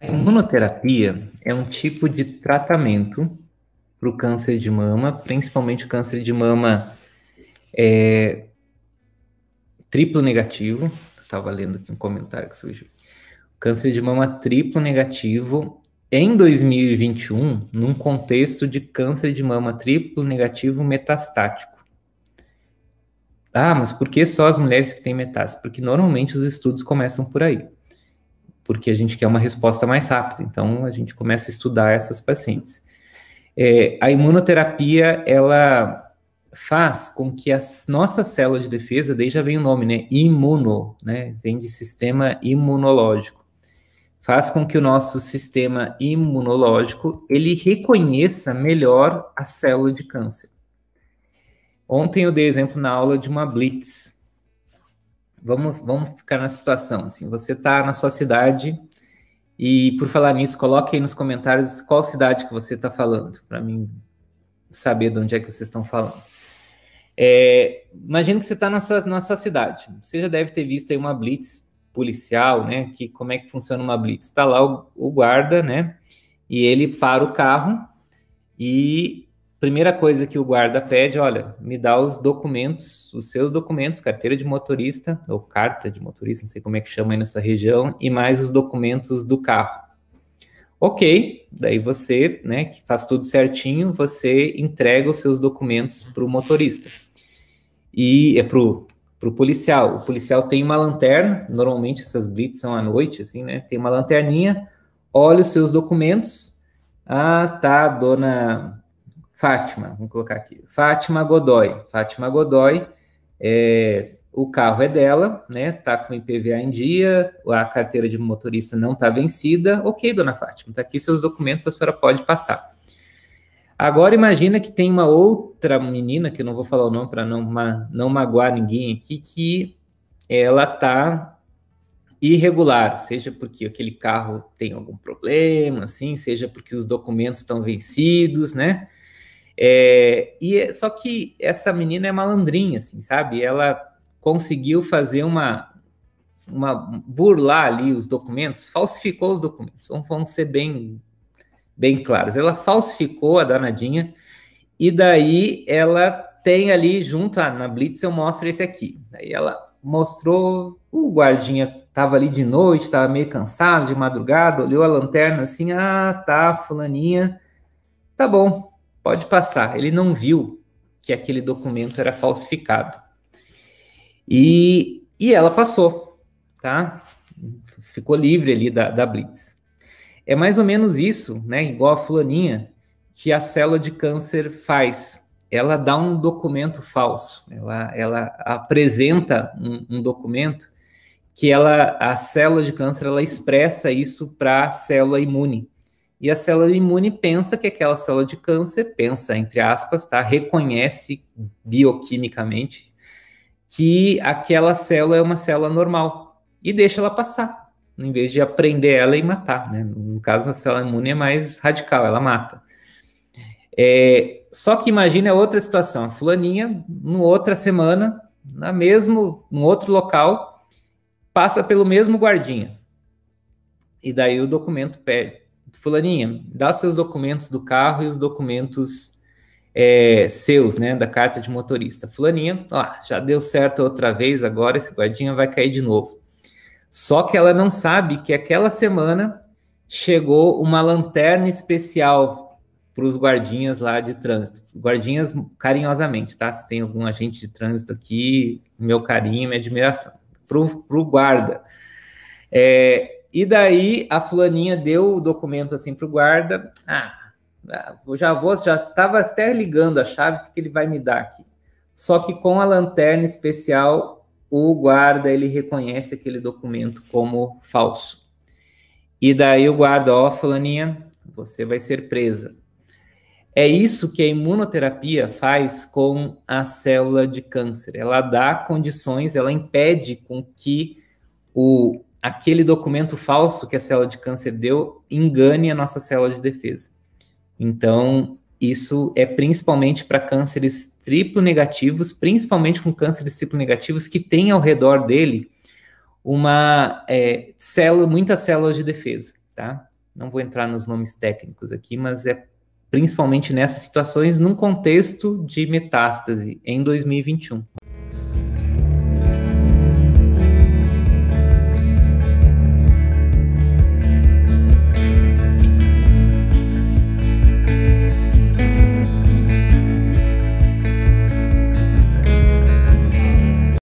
A é, imunoterapia é um tipo de tratamento para o câncer de mama, principalmente o câncer de mama é, triplo negativo. Estava lendo aqui um comentário que surgiu. Câncer de mama triplo negativo em 2021, num contexto de câncer de mama triplo negativo metastático. Ah, mas por que só as mulheres que têm metástase? Porque normalmente os estudos começam por aí porque a gente quer uma resposta mais rápida. Então, a gente começa a estudar essas pacientes. É, a imunoterapia, ela faz com que as nossas células de defesa, daí já vem o nome, né? Imuno, né? Vem de sistema imunológico. Faz com que o nosso sistema imunológico, ele reconheça melhor a célula de câncer. Ontem eu dei exemplo na aula de uma blitz, Vamos, vamos ficar nessa situação. Assim, você está na sua cidade e, por falar nisso, coloque aí nos comentários qual cidade que você está falando, para mim saber de onde é que vocês estão falando. É, imagino que você está na sua, na sua cidade. Você já deve ter visto aí uma blitz policial, né? Que como é que funciona uma blitz? Está lá o, o guarda, né? E ele para o carro e primeira coisa que o guarda pede, olha, me dá os documentos, os seus documentos, carteira de motorista, ou carta de motorista, não sei como é que chama aí nessa região, e mais os documentos do carro. Ok, daí você, né, que faz tudo certinho, você entrega os seus documentos para o motorista. E é pro, pro policial. O policial tem uma lanterna, normalmente essas blitz são à noite, assim, né? Tem uma lanterninha, olha os seus documentos. Ah, tá, dona Fátima, vamos colocar aqui, Fátima Godoy. Fátima Godoy, é, o carro é dela, né? Tá com IPVA em dia, a carteira de motorista não tá vencida. Ok, dona Fátima, tá aqui seus documentos, a senhora pode passar. Agora imagina que tem uma outra menina, que eu não vou falar o nome para não, ma não magoar ninguém aqui, que ela tá irregular, seja porque aquele carro tem algum problema, assim, seja porque os documentos estão vencidos, né? É, e é, só que essa menina é malandrinha, assim, sabe? Ela conseguiu fazer uma, uma burlar ali os documentos, falsificou os documentos. Vamos, ser bem, bem claros. Ela falsificou a danadinha e daí ela tem ali junto ah, na Blitz eu mostro esse aqui. Daí ela mostrou o guardinha tava ali de noite, tava meio cansado de madrugada, olhou a lanterna assim, ah, tá, fulaninha, tá bom, Pode passar. Ele não viu que aquele documento era falsificado. E, e ela passou, tá? Ficou livre ali da, da Blitz. É mais ou menos isso, né? Igual a fulaninha que a célula de câncer faz. Ela dá um documento falso. Ela, ela apresenta um, um documento que ela, a célula de câncer, ela expressa isso para a célula imune. E a célula imune pensa que aquela célula de câncer, pensa, entre aspas, tá? Reconhece bioquimicamente que aquela célula é uma célula normal e deixa ela passar, em vez de aprender ela e matar, né? No caso, a célula imune é mais radical, ela mata. É, só que imagina outra situação, a fulaninha, numa outra semana, na mesmo, num outro local, passa pelo mesmo guardinha. E daí o documento pede, fulaninha, dá os seus documentos do carro e os documentos é, seus, né, da carta de motorista. Fulaninha, ó, já deu certo outra vez, agora esse guardinha vai cair de novo. Só que ela não sabe que aquela semana chegou uma lanterna especial para os guardinhas lá de trânsito. Guardinhas carinhosamente, tá? Se tem algum agente de trânsito aqui, meu carinho, minha admiração. Para o guarda. É, e daí a fulaninha deu o documento assim pro guarda. Ah, eu ah, já vou, já estava até ligando a chave que ele vai me dar aqui. Só que com a lanterna especial, o guarda ele reconhece aquele documento como falso. E daí o guarda, ó, fulaninha, você vai ser presa. É isso que a imunoterapia faz com a célula de câncer. Ela dá condições, ela impede com que o aquele documento falso que a célula de câncer deu engane a nossa célula de defesa. Então, isso é principalmente para cânceres triplo negativos, principalmente com cânceres triplo negativos que tem ao redor dele uma é, célula, muitas células de defesa, tá? Não vou entrar nos nomes técnicos aqui, mas é principalmente nessas situações num contexto de metástase em 2021.